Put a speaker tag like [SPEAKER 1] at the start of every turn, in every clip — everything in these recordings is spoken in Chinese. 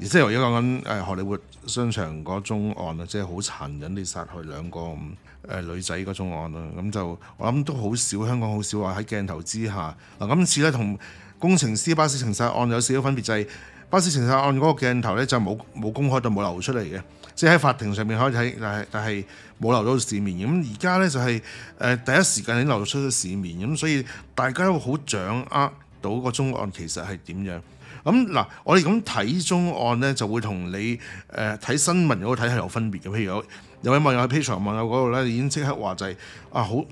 [SPEAKER 1] 而即係我而家講緊誒荷里活商場嗰宗案啊，即係好殘忍地殺害兩個誒女仔嗰宗案啦。咁就我諗都好少，香港好少話喺鏡頭之下嗱。今次咧同工程師巴士情殺案有少少分別，就係巴士情殺案嗰個鏡頭咧就冇冇公開到冇流出嚟嘅，即係喺法庭上面可以睇，但係但係冇流到市面。咁而家咧就係誒第一時間已經流出咗市面，咁所以大家都好掌握到個宗案其實係點樣。咁嗱，我哋咁睇中案咧，就會同你誒睇新聞嗰個睇係有分別嘅。譬如有有位網友喺 Patreon 網友嗰度咧，已經即刻話就係啊好。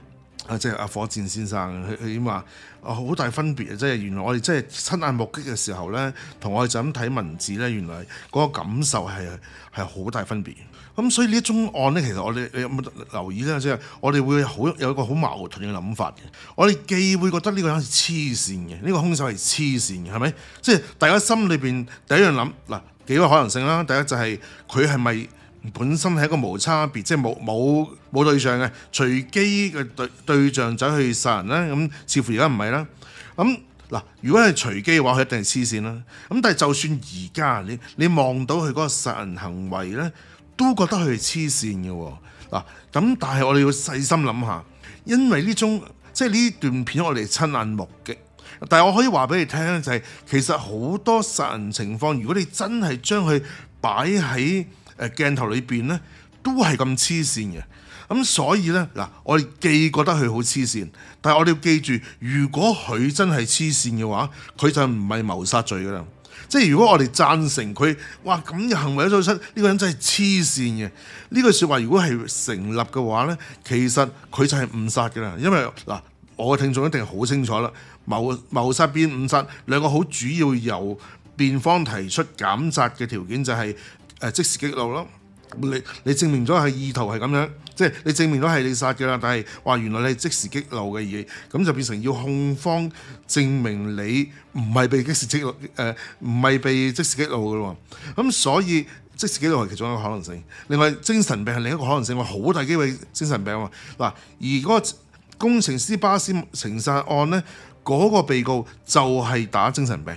[SPEAKER 1] 啊！即係阿火箭先生，佢佢點話？哦，好大分別啊！即係原來我哋即係親眼目擊嘅時候咧，同我哋就咁睇文字咧，原來嗰個感受係係好大分別。咁所以呢一宗案咧，其實我哋有冇留意咧？即係我哋會好有一個好矛盾嘅諗法嘅。我哋既會覺得呢個人係黐線嘅，呢個兇手係黐線嘅，係咪？即係大家心裏邊第一樣諗嗱幾個可能性啦。第一就係佢係咪？本身係一個無差別，即係冇冇冇對象嘅隨機嘅對對象走去殺人啦。咁似乎而家唔係啦。咁嗱，如果係隨機嘅話，佢一定係黐線啦。咁但係就算而家你你望到佢嗰個殺人行為咧，都覺得佢係黐線嘅喎。嗱，咁但係我哋要細心諗下，因為呢種即係呢段片我哋親眼目擊，但係我可以話俾你聽咧，就係其實好多殺人情況，如果你真係將佢擺喺誒鏡頭裏邊咧都係咁黐線嘅，咁所以咧嗱，我哋既覺得佢好黐線，但系我哋要記住，如果佢真係黐線嘅話，佢就唔係謀殺罪噶啦。即係如果我哋贊成佢，哇咁嘅行為做出，呢個人真係黐線嘅呢句説話，如果係成立嘅話咧，其實佢就係誤殺噶啦。因為嗱，我嘅聽眾一定好清楚啦，謀謀殺變誤殺兩個好主要由辯方提出減責嘅條件就係。誒即時激怒咯，你你證明咗係意圖係咁樣，即係你證明咗係你殺嘅啦，但係話原來你係即時激怒嘅嘢，咁就變成要控方證明你唔係被即時激怒誒，唔係被即時激怒嘅咯。咁所以即時激怒係其中一個可能性，另外精神病係另一個可能性，我好大機會精神病喎，嗱而嗰個工程師巴斯情殺案咧，嗰個被告就係打精神病。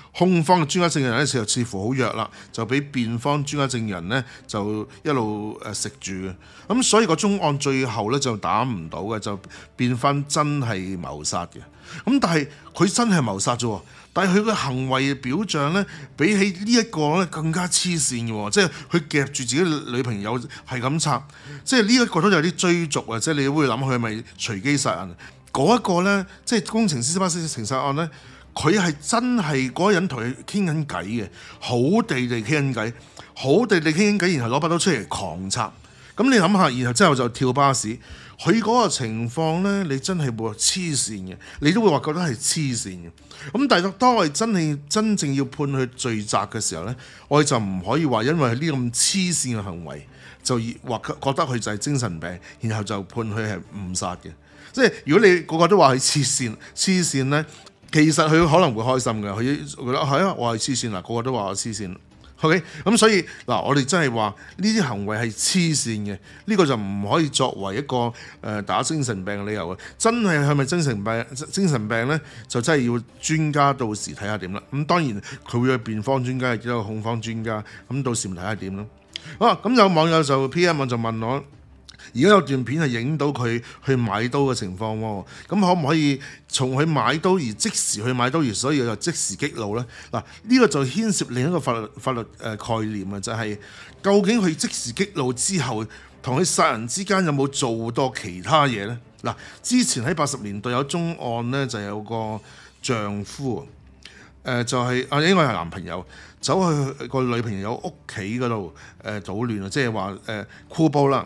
[SPEAKER 1] 控方嘅專家證人咧，就似乎好弱啦，就俾辯方專家證人咧，就一路誒食住嘅。咁所以個中案最後咧就打唔到嘅，就變翻真係謀殺嘅。咁但係佢真係謀殺啫，但係佢嘅行為表象咧，比起呢一個咧更加黐線嘅喎，即係佢夾住自己女朋友係咁插，即係呢一個都有啲追逐啊！即係你會諗佢係咪隨機殺人？嗰一個咧，即係工程師殺案咧。佢係真係嗰個人同佢傾緊偈嘅，好地地傾緊偈，好地地傾緊偈，然後攞把刀出嚟狂插。咁你諗下，然後之後就跳巴士。佢嗰個情況呢，你真係會痴黐線嘅，你都會話覺得係黐線嘅。咁但係當我哋真係真正要判佢罪責嘅時候呢，我哋就唔可以話因為呢咁黐線嘅行為就話覺得佢就係精神病，然後就判佢係誤殺嘅。即係如果你個個都話佢黐線黐線呢。其實佢可能會開心㗎，佢覺得係啊，我係黐線啦，個個都話我黐線，OK？咁所以嗱，我哋真係話呢啲行為係黐線嘅，呢個就唔可以作為一個誒打精神病嘅理由啊！真係係咪精神病精神病呢，就真係要專家到時睇下點啦。咁當然佢會去辯方專家，亦都有控方專家，咁到時睇下點咯。好啦，咁有網友就 P m 就問我。而家有段片係影到佢去買刀嘅情況喎，咁可唔可以從佢買刀而即時去買刀而所以又即時激怒呢？嗱，呢個就牽涉另一個法律法律誒概念啊，就係究竟佢即時激怒之後同佢殺人之間有冇做多其他嘢呢？嗱，之前喺八十年代有宗案呢，就有個丈夫誒就係啊，應該係男朋友，走去個女朋友屋企嗰度誒，阻亂啊，即係話誒酷暴啦。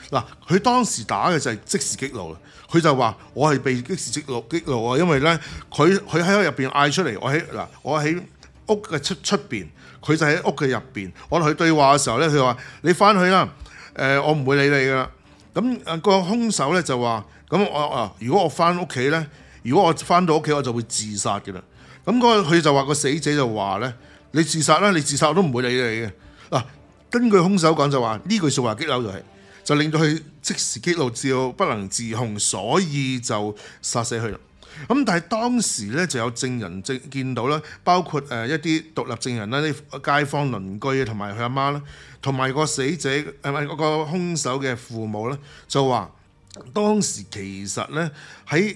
[SPEAKER 1] 嗱，佢當時打嘅就係即時激怒啦。佢就話：我係被即時激怒激怒啊！因為咧，佢佢喺入邊嗌出嚟，我喺嗱，我喺屋嘅出出邊，佢就喺屋嘅入邊。我同佢對話嘅時候咧，佢話：你翻去啦，誒，我唔會理你噶。咁個兇手咧就話：咁我啊，如果我翻屋企咧，如果我翻到屋企，我就會自殺嘅啦。咁嗰個佢就話個死者就話咧：你自殺啦，你自殺我都唔會理你嘅。嗱，根據兇手講就話呢句説話激怒就係。就令到佢即時激怒，至到不能自控，所以就殺死佢啦。咁但係當時咧就有證人證見到咧，包括誒一啲獨立證人啦、啲街坊鄰居啊，同埋佢阿媽啦，同埋個死者誒咪個兇手嘅父母咧，就話當時其實咧喺。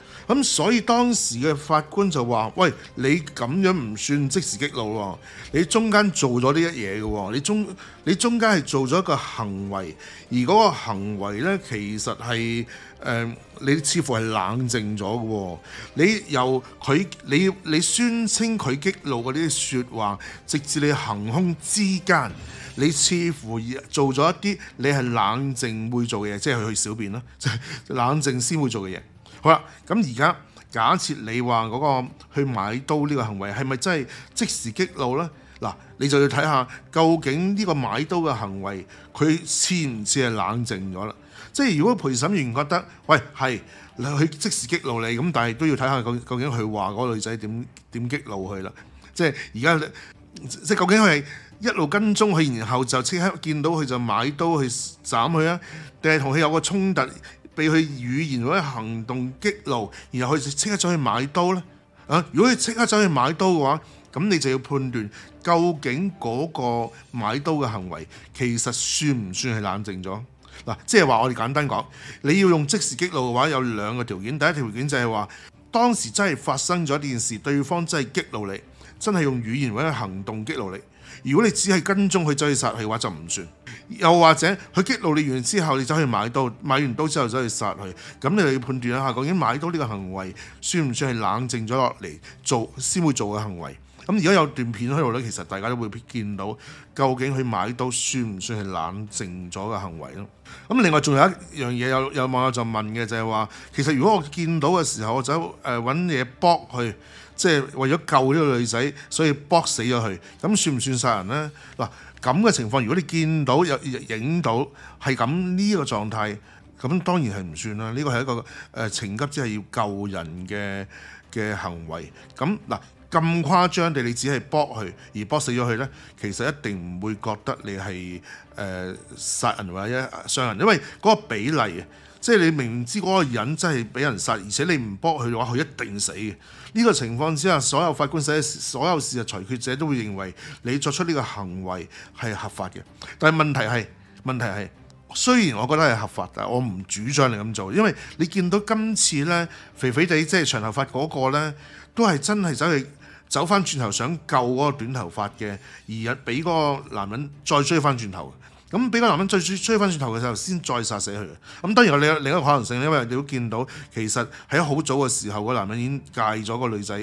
[SPEAKER 1] 咁所以當時嘅法官就話：，喂，你咁樣唔算即時激怒喎，你中間做咗呢一嘢嘅喎，你中你中間係做咗一個行為，而嗰個行為呢，其實係誒，你似乎係冷靜咗嘅喎，你由佢你你宣稱佢激怒嗰啲説話，直至你行空之間，你似乎做咗一啲你係冷靜會做嘅嘢，即係去小便啦，冷靜先會做嘅嘢。好啦，咁而家假設你話嗰個去買刀呢個行為係咪真係即時激怒呢？嗱，你就要睇下究竟呢個買刀嘅行為，佢先唔先係冷靜咗啦？即係如果陪審員覺得，喂係佢即時激怒你，咁但係都要睇下究究竟佢話嗰個女仔點點激怒佢啦？即係而家即係究竟佢係一路跟蹤佢，然後就即刻見到佢就買刀去斬佢啊？定係同佢有個衝突？被佢語言或者行動激怒，然後佢即刻走去買刀咧啊！如果佢即刻走去買刀嘅話，咁你就要判斷究竟嗰個買刀嘅行為其實算唔算係冷靜咗？嗱，即係話我哋簡單講，你要用即時激怒嘅話，有兩個條件。第一條條件就係話，當時真係發生咗一件事，對方真係激怒你，真係用語言或者行動激怒你。如果你只係跟蹤去殺佢話就唔算，又或者佢激怒你完之後，你走去買刀，買完刀之後走去殺佢，咁你就要判斷一下究竟買刀呢個行為算唔算係冷靜咗落嚟做先會做嘅行為？咁而家有段片喺度咧，其實大家都會見到究竟佢買刀算唔算係冷靜咗嘅行為咯？咁另外仲有一樣嘢，有有網友就問嘅就係話，其實如果我見到嘅時候，我走誒揾嘢搏佢。即係為咗救呢個女仔，所以搏死咗佢，咁算唔算殺人呢？嗱，咁嘅情況，如果你見到又影到係咁呢個狀態，咁當然係唔算啦。呢個係一個誒情急之下要救人嘅嘅行為。咁嗱咁誇張地，你只係搏佢而搏死咗佢呢，其實一定唔會覺得你係誒殺人或者傷人，因為嗰個比例。即係你明知嗰個人真係俾人殺，而且你唔搏佢嘅話，佢一定死嘅。呢個情況之下，所有法官、所有所有事實裁決者都會認為你作出呢個行為係合法嘅。但係問題係，問題係，雖然我覺得係合法，但我唔主張你咁做，因為你見到今次呢，肥肥哋即係長頭髮嗰個咧，都係真係走去走翻轉頭想救嗰個短頭髮嘅，而俾嗰個男人再追翻轉頭。咁俾個男人追追翻轉頭嘅時候，先再殺死佢咁當然，有另一個可能性，因為你都見到，其實喺好早嘅時候，個男人已經戒咗個女仔，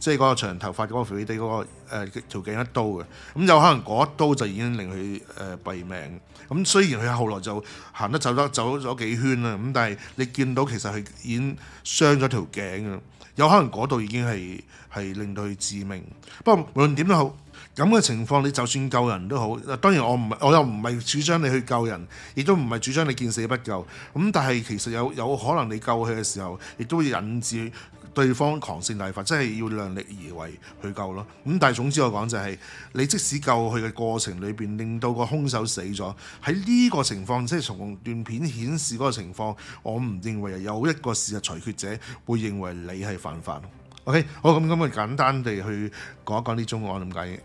[SPEAKER 1] 即係嗰個長頭髮嗰個肥肥哋嗰個誒條頸一刀嘅。咁有可能嗰刀就已經令佢誒閉命。咁雖然佢後來就行得走得走咗幾圈啦，咁但係你見到其實佢已經傷咗條頸啊，有可能嗰度已經係係令到佢致命。不過無論點都好。咁嘅情況，你就算救人都好，當然我唔，我又唔係主張你去救人，亦都唔係主張你見死不救。咁但係其實有有可能你救佢嘅時候，亦都引致對方狂性大發，即係要量力而為去救咯。咁但係總之我講就係，你即使救佢嘅過程裏邊令到個兇手死咗，喺呢個情況，即係從段片顯示嗰個情況，我唔認為有一個事實裁決者會認為你係犯法。OK，好咁，咁咪簡單地去講一講呢宗案咁解